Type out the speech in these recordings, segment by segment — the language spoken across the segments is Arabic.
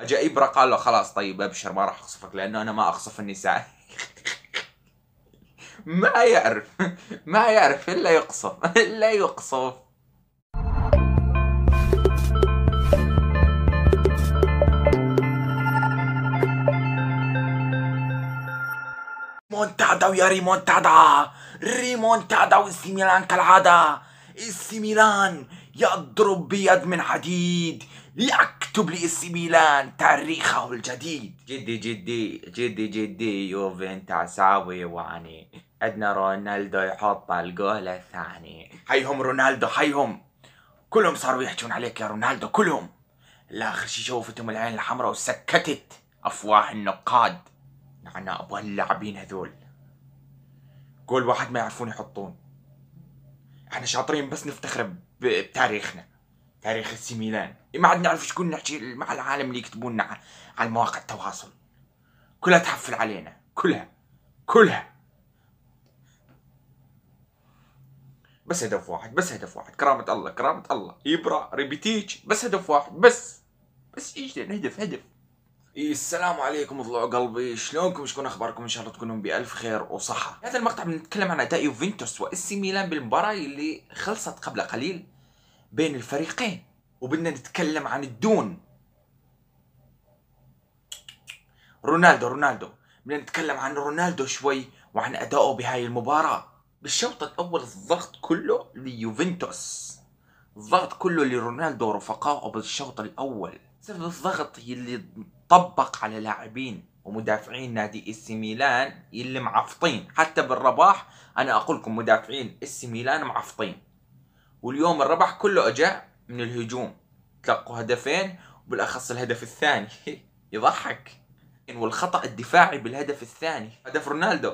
اجى ابره قال له خلاص طيب ابشر ما راح اخصفك لانه انا ما اخصف النساء ما يعرف ما يعرف الا يقصف الا يقصف ريمونتادا ويا ريمونتادا ريمونتادا وإسي ميلان كالعادة السي ميلان يضرب بيد من حديد لك اكتب لي السي ميلان تاريخه الجديد جدي جدي جدي جدي يوفي انت عساوي واني عندنا رونالدو يحط الجول الثاني حيهم رونالدو حيهم كلهم صاروا يحجون عليك يا رونالدو كلهم الاخر شي شوفتهم العين الحمراء وسكتت افواه النقاد نعنا ابو اللاعبين هذول قول واحد ما يعرفون يحطون احنا شاطرين بس نفتخر بتاريخنا تاريخ السي ميلان ما عاد نعرف شكون نحكي مع العالم اللي يكتبوا لنا على مواقع التواصل كلها تحفل علينا كلها كلها بس هدف واحد بس هدف واحد كرامة الله كرامة الله إبرة ريبيتيتش بس هدف واحد بس بس إيش هدف هدف السلام عليكم ضلوع قلبي شلونكم شكون اخباركم ان شاء الله تكونون بالف خير وصحه هذا المقطع بنتكلم عن اداء يوفنتوس واسي ميلان بالمباراه اللي خلصت قبل قليل بين الفريقين وبدنا نتكلم عن الدون رونالدو رونالدو بدنا نتكلم عن رونالدو شوي وعن أدائه بهاي المباراة بالشوط الأول الضغط كله ليوفنتوس الضغط كله لرونالدو ورفقائه بالشوط الأول سبب الضغط يلي طبق على لاعبين ومدافعين نادي اس ميلان اللي معفطين حتى بالرباح انا اقول لكم مدافعين اس ميلان معفطين واليوم الربح كله اجا من الهجوم تلقوا هدفين وبالاخص الهدف الثاني يضحك والخطا الدفاعي بالهدف الثاني هدف رونالدو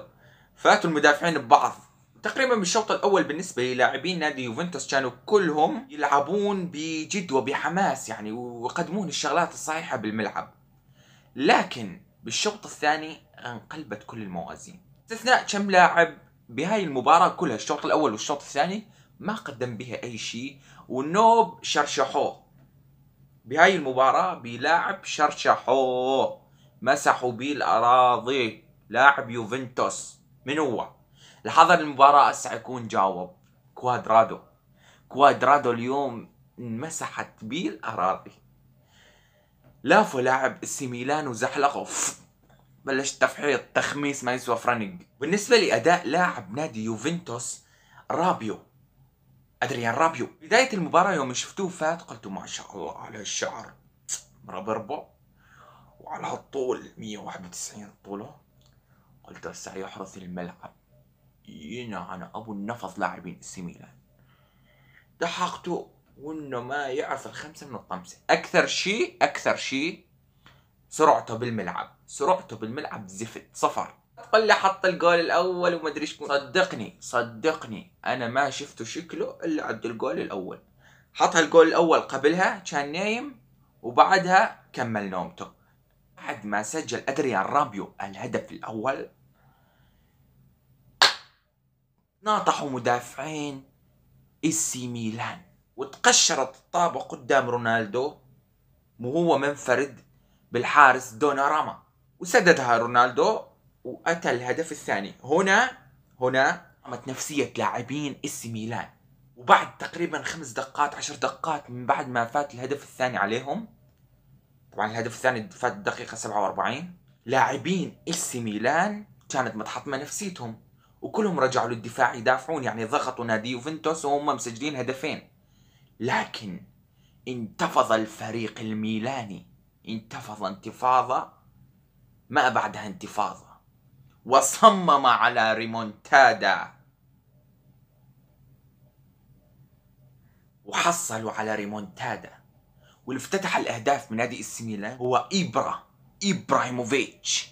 فاتوا المدافعين ببعض تقريبا بالشوط الاول بالنسبه للاعبين نادي يوفنتوس كانوا كلهم يلعبون بجد وبحماس يعني ويقدمون الشغلات الصحيحه بالملعب لكن بالشوط الثاني انقلبت كل الموازين استثناء كم لاعب بهاي المباراة كلها الشوط الأول والشوط الثاني ما قدم بها أي شيء ونوب شرشحوه بهاي المباراة بلاعب شرشحوه مسحوا به الأراضي لاعب يوفنتوس من هو؟ لحضر المباراة هسه يكون جاوب كوادرادو كوادرادو اليوم انمسحت به الأراضي لافوا لاعب السي ميلان وزحلقه بلش تفحيط تخميس ما يسوى فرنج بالنسبة لأداء لاعب نادي يوفنتوس رابيو ادريان رابيو بدايه المباراه يوم شفتوه فات قلت ما شاء الله على الشعر مربربو وعلى الطول 191 طوله قلت سيحرث الملعب ينا أنا أبو النفض لاعبين سي ميلان دحقته وإنه ما يعرف الخمسة من الطمسة أكثر شيء أكثر شيء سرعته بالملعب سرعته بالملعب زفت صفر حط ولا حط الجول الاول وما ادري شكون صدقني صدقني انا ما شفته شكله الا عند الجول الاول حط الجول الاول قبلها كان نايم وبعدها كمل نومته بعد ما سجل ادريان رابيو الهدف الاول ناطحوا مدافعين السي ميلان وتقشرت الطابة قدام رونالدو وهو منفرد بالحارس دوناراما وسددها رونالدو واتى الهدف الثاني هنا هنا قامت نفسيه لاعبين اس ميلان وبعد تقريبا خمس دقات عشر دقات من بعد ما فات الهدف الثاني عليهم طبعا الهدف الثاني فات الدقيقة 47 لاعبين اس ميلان كانت متحطمة نفسيتهم وكلهم رجعوا للدفاع يدافعون يعني ضغطوا نادي يوفنتوس وهم مسجلين هدفين لكن انتفض الفريق الميلاني انتفض انتفاضة ما بعدها انتفاضة وصمم على ريمونتادا وحصلوا على ريمونتادا واللي افتتح الاهداف من نادي اس ميلان هو ابرا ابراهيموفيتش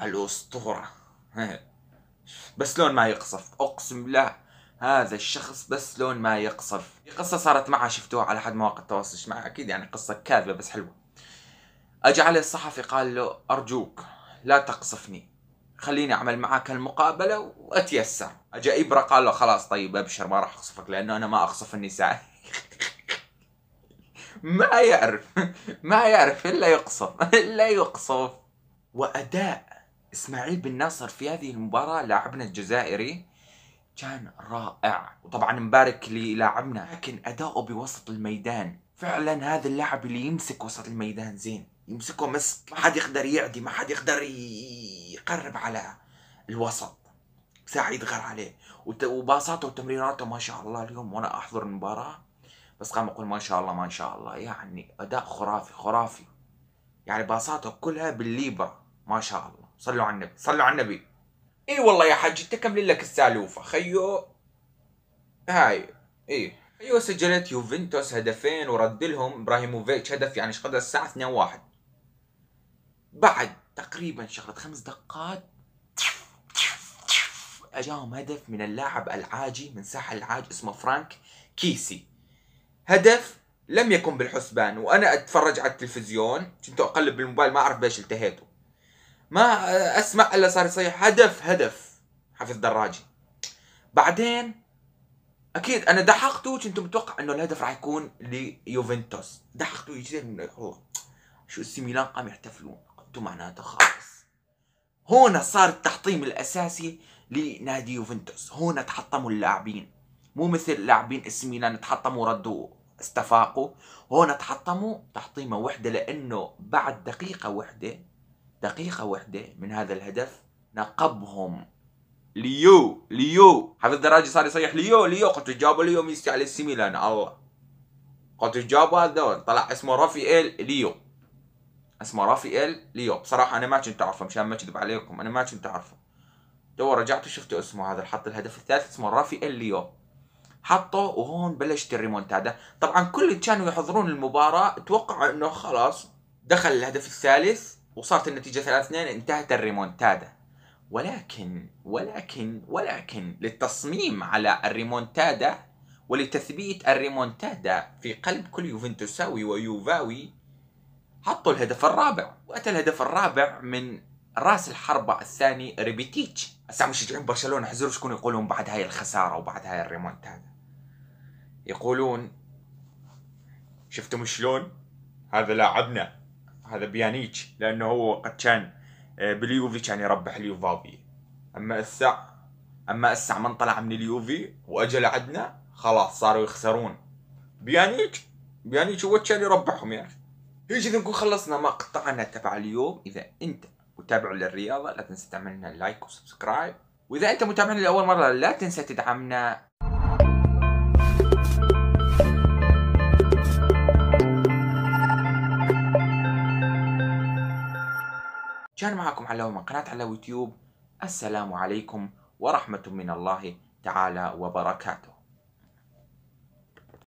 الاسطوره بس لون ما يقصف اقسم بالله هذا الشخص بس لون ما يقصف في قصه صارت معه شفتوها على احد مواقع التواصل الاجتماعي اكيد يعني قصه كاذبه بس حلوه اجى عليه الصحفي قال له ارجوك لا تقصفني خليني اعمل معاك المقابله واتيسر اجى ابره قال له خلاص طيب ابشر ما راح اخصفك لانه انا ما اخصف النساء ما يعرف ما يعرف الا يقصف الا يقصف واداء اسماعيل بن ناصر في هذه المباراه لاعبنا الجزائري كان رائع وطبعا مبارك للاعبنا لكن اداؤه بوسط الميدان فعلا هذا اللاعب اللي يمسك وسط الميدان زين يمسكوا مسك ما حد يقدر يعدي ما حد يقدر يقرب على الوسط ساعة يدغر عليه وباصاته وتمريراته ما شاء الله اليوم وانا احضر المباراة بس قام اقول ما شاء الله ما شاء الله يعني اداء خرافي خرافي يعني باصاته كلها بالليبر ما شاء الله صلوا على النبي صلوا على النبي اي والله يا حاج تكمل لك السالوفة خيو هاي اي خيو سجلت يوفنتوس هدفين ورد لهم ابراهيموفيتش هدف يعني ايش قدر الساعة 2-1 بعد تقريبا شغله خمس دقات اجاهم هدف من اللاعب العاجي من ساحل العاج اسمه فرانك كيسي هدف لم يكن بالحسبان وانا اتفرج على التلفزيون كنت اقلب بالموبايل ما اعرف بايش التهيته ما اسمع الا صار يصيح هدف هدف حفيظ دراجي بعدين اكيد انا دحقته كنت متوقع انه الهدف راح يكون ليوفنتوس دحقته يجي شو السي ميلان قام يحتفلون خربطتوا معناته خالص هنا صار التحطيم الاساسي لنادي يوفنتوس هنا تحطموا اللاعبين مو مثل لاعبين اس ميلان تحطموا ردوا استفاقوا هنا تحطموا تحطيمه وحده لانه بعد دقيقه وحده دقيقه وحده من هذا الهدف نقبهم ليو ليو حفظ الدراجي صار يصيح ليو ليو قلت جابوا ليو ميسي على السي ميلان الله قلت جابوا هذول طلع اسمه رافائيل ليو اسمه رافائيل ليو بصراحه انا ما كنت اعرفه مشان ما اكذب عليكم انا ما كنت اعرفه تو رجعت وشفت اسمه هذا حط الهدف الثالث اسمه رافائيل ليو حطه وهون بلشت الريمونتادا طبعا كل اللي كانوا يحضرون المباراه توقعوا انه خلاص دخل الهدف الثالث وصارت النتيجه 3 2 انتهت الريمونتادا ولكن ولكن ولكن للتصميم على الريمونتادا ولتثبيت الريمونتادا في قلب كل يوفنتوساوي ويوفاوي حطوا الهدف الرابع واتى الهدف الرابع من راس الحربة الثاني ريبيتيتش اسا مشجعين برشلونة حزروا شكون يقولون بعد هاي الخسارة وبعد هاي الريمونت هذا يقولون شفتم شلون هذا لاعبنا هذا بيانيتش لانه هو قد كان آه، باليوفي كان يربح اليوفابي اما السع اما السع من طلع من اليوفي واجى لعدنا خلاص صاروا يخسرون بيانيتش بيانيتش هو كان يربحهم يا اخي اذا نكون خلصنا ما قطعنا تبع اليوم اذا انت متابع للرياضه لا تنسى تعمل لنا لايك وسبسكرايب واذا انت متابعنا لاول مره لا تنسى تدعمنا كان معكم علاوي من قناة على يوتيوب السلام عليكم ورحمة من الله تعالى وبركاته